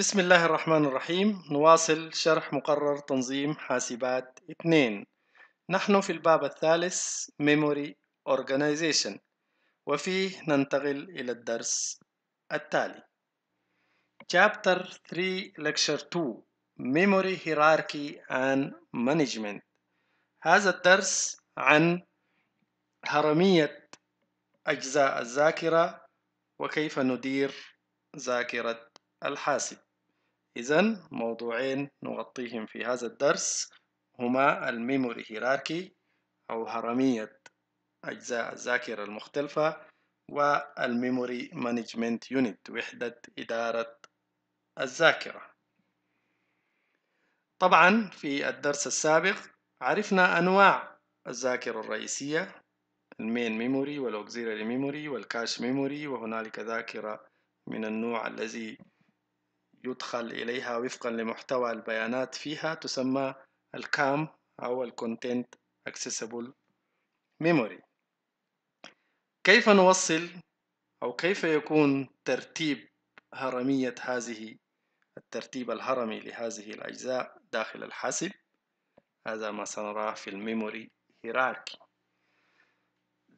بسم الله الرحمن الرحيم نواصل شرح مقرر تنظيم حاسبات 2 نحن في الباب الثالث Memory Organization وفيه ننتقل إلى الدرس التالي Chapter 3 Lecture 2 Memory Hierarchy and Management هذا الدرس عن هرمية أجزاء الذاكرة وكيف ندير ذاكرة الحاسب إذا موضوعين نغطيهم في هذا الدرس هما الميموري هيراركي أو هرمية أجزاء الذاكرة المختلفة والميموري مانجمنت يونت وحدة إدارة الذاكرة طبعا في الدرس السابق عرفنا أنواع الذاكرة الرئيسية المين ميموري والأوكزيلري ميموري والكاش ميموري وهنالك ذاكرة من النوع الذي يدخل إليها وفقا لمحتوى البيانات فيها تسمى الكام أو الـ Content Accessible Memory كيف نوصل أو كيف يكون ترتيب هرمية هذه الترتيب الهرمي لهذه الأجزاء داخل الحاسب هذا ما سنراه في الميموري هيراركي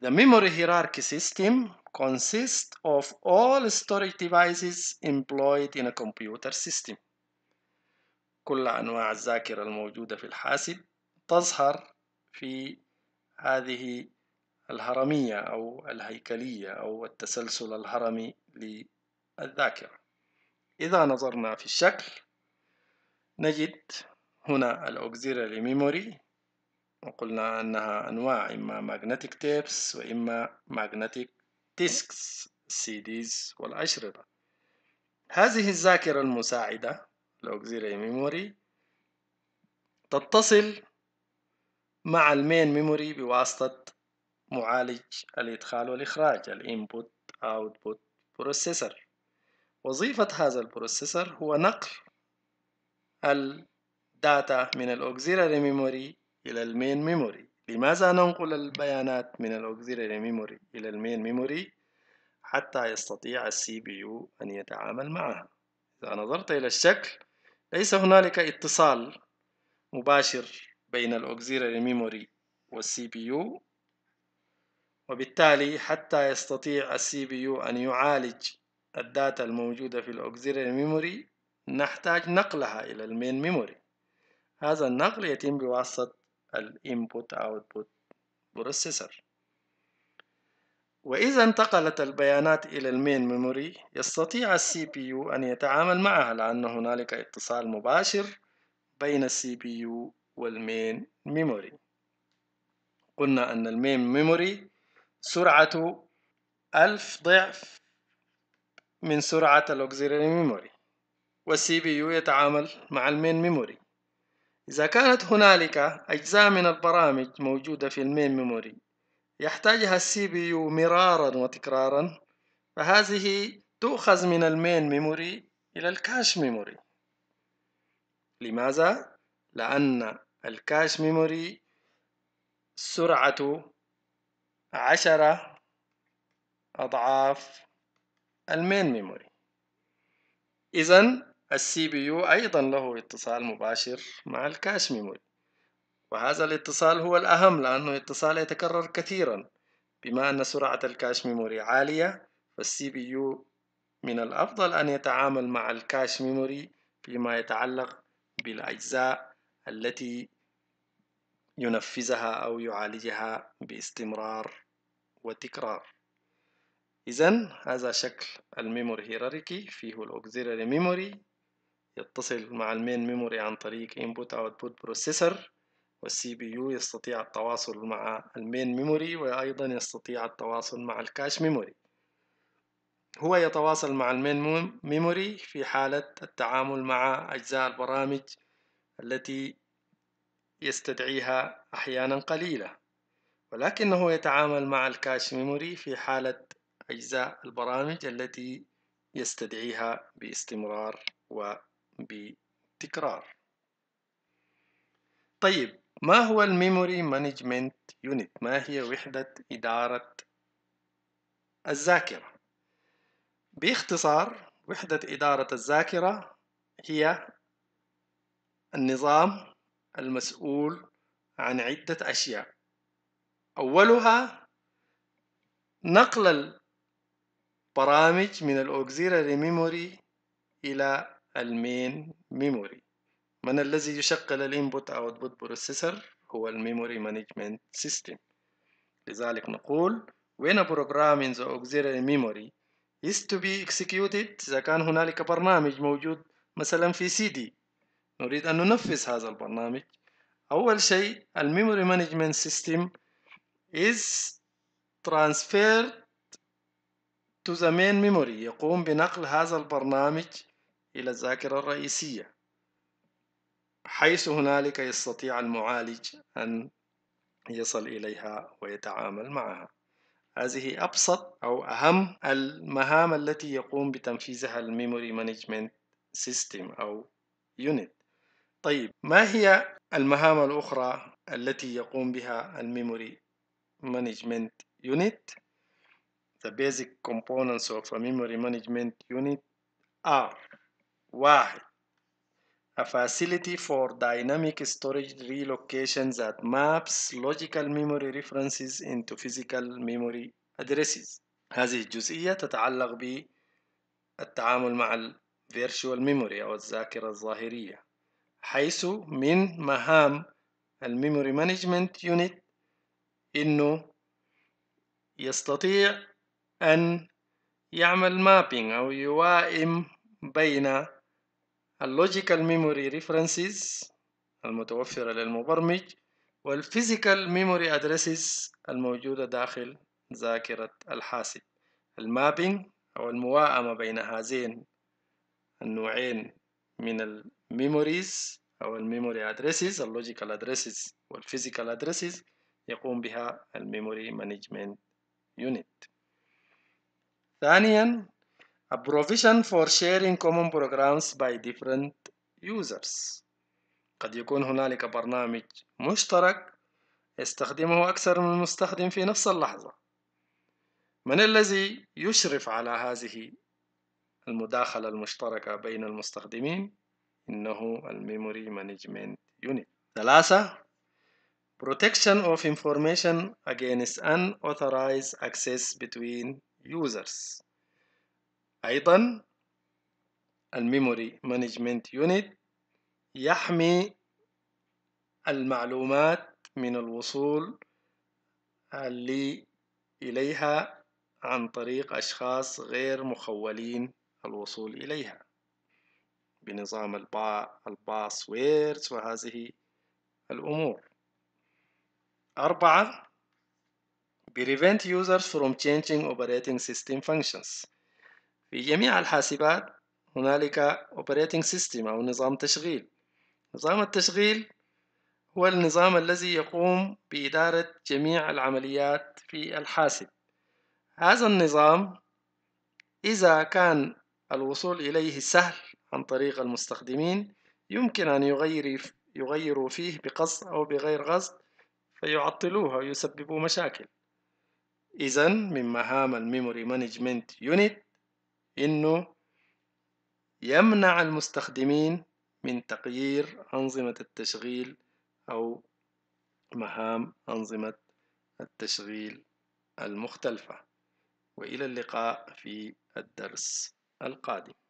The memory hierarchy system consists of all storage devices employed in a computer system كل أنواع الذاكرة الموجودة في الحاسب تظهر في هذه الهرمية أو الهيكلية أو التسلسل الهرمي للذاكرة إذا نظرنا في الشكل نجد هنا الأوكسيلري ميموري وقلنا أنها أنواع إما ماجنتيك تيبس وإما ماجنتيك ديسكس السيديز والأشرطة هذه الذاكرة المساعدة الأوكزيري ميموري تتصل مع المين ميموري بواسطة معالج الإدخال والإخراج الإنبوت أوتبوت بروسيسر وظيفة هذا البروسيسر هو نقل الداتا من الأوكزيري ميموري إلى المين ميموري لماذا ننقل البيانات من الأوكزيلاري ميموري إلى المين ميموري حتى يستطيع السي بي يو أن يتعامل معها إذا نظرت إلى الشكل ليس هنالك اتصال مباشر بين الأوكزيلاري ميموري والسي بي يو وبالتالي حتى يستطيع السي بي يو أن يعالج الداتا الموجودة في الأوكزيلاري ميموري نحتاج نقلها إلى المين ميموري هذا النقل يتم بواسطة الانبوت اوتبوت بروسيسور وإذا انتقلت البيانات إلى المين ميموري يستطيع السي بي يو أن يتعامل معها لأن هنالك اتصال مباشر بين السي بي يو والمين ميموري قلنا أن المين ميموري سرعته ألف ضعف من سرعة الأوكسيري ميموري والسي بي يو يتعامل مع المين ميموري إذا كانت هنالك أجزاء من البرامج موجودة في المين ميموري يحتاجها السي بي يو مرارا وتكرارا فهذه تؤخذ من المين ميموري إلى الكاش ميموري لماذا؟ لأن الكاش ميموري سرعة عشرة أضعاف المين ميموري إذا السي بي يو أيضا له اتصال مباشر مع الكاش ميموري وهذا الاتصال هو الأهم لأنه اتصال يتكرر كثيرا بما أن سرعة الكاش ميموري عالية فالسي بي يو من الأفضل أن يتعامل مع الكاش ميموري فيما يتعلق بالأجزاء التي ينفذها أو يعالجها باستمرار وتكرار إذا هذا شكل الميموري هيراركي فيه الأوكسيلري ميموري يتصل مع المين ميموري عن طريق input output processor والسي بي يو يستطيع التواصل مع المين ميموري وأيضا يستطيع التواصل مع الكاش ميموري هو يتواصل مع المين ميموري في حالة التعامل مع أجزاء البرامج التي يستدعيها أحيانا قليلة ولكنه يتعامل مع الكاش ميموري في حالة أجزاء البرامج التي يستدعيها باستمرار و بتكرار طيب ما هو الميموري مانجمنت يونت ما هي وحدة إدارة الذاكرة باختصار وحدة إدارة الذاكرة هي النظام المسؤول عن عدة أشياء أولها نقل البرامج من الأوكسيلري ميموري إلى المين ميموري من الذي يشغل الانبوت اوتبوت بروسيسور هو الميموري مانجمنت سيستم لذلك نقول when a program in the auxiliary memory is to be executed إذا كان هنالك برنامج موجود مثلا في سي دي نريد أن ننفذ هذا البرنامج أول شيء الميموري مانجمنت سيستم is transferred to the main memory يقوم بنقل هذا البرنامج إلى الذاكرة الرئيسية حيث هنالك يستطيع المعالج أن يصل إليها ويتعامل معها هذه أبسط أو أهم المهام التي يقوم بتنفيذها الميموري مانجمنت سيستم أو يونت طيب ما هي المهام الأخرى التي يقوم بها الميموري مانجمنت يونت The basic components of a memory management unit are واحد A facility for dynamic storage relocations that maps logical memory references into physical memory addresses هذه الجزئية تتعلق بالتعامل مع ال Virtual Memory أو الذاكرة الظاهرية حيث من مهام memory management unit إنه يستطيع أن يعمل مابينج أو يوائم بين اللوجيكال ميموري ريفرنسز المتوفرة للمبرمج والفيزيكال ميموري ادريسز الموجودة داخل ذاكرة الحاسب المابينج أو المواءمة بين هذين النوعين من الميموريز أو الميموري أدريسز اللوجيكال أدريسز والفيزيكال أدريسز يقوم بها الميموري مانجمنت يونت ثانيا a provision for sharing common programs by different users قد يكون هنالك برنامج مشترك يستخدمه أكثر من مستخدم في نفس اللحظة من الذي يشرف على هذه المداخلة المشتركة بين المستخدمين؟ إنه الميموري مانجمنت يونت ثلاثة Protection of information against unauthorized access between users أيضا الميموري مانجمنت يونت يحمي المعلومات من الوصول اللي إليها عن طريق أشخاص غير مخولين الوصول إليها بنظام البا الباسويرد وهذه الأمور أربعة prevent users from changing operating system functions في جميع الحاسبات هنالك operating system أو نظام تشغيل نظام التشغيل هو النظام الذي يقوم بإدارة جميع العمليات في الحاسب هذا النظام إذا كان الوصول إليه سهل عن طريق المستخدمين يمكن أن يغير يغيروا فيه بقصد أو بغير قصد فيعطلوها ويسببوا مشاكل إذا من مهام الميموري مانجمنت يونت إنه يمنع المستخدمين من تغيير أنظمة التشغيل أو مهام أنظمة التشغيل المختلفة وإلى اللقاء في الدرس القادم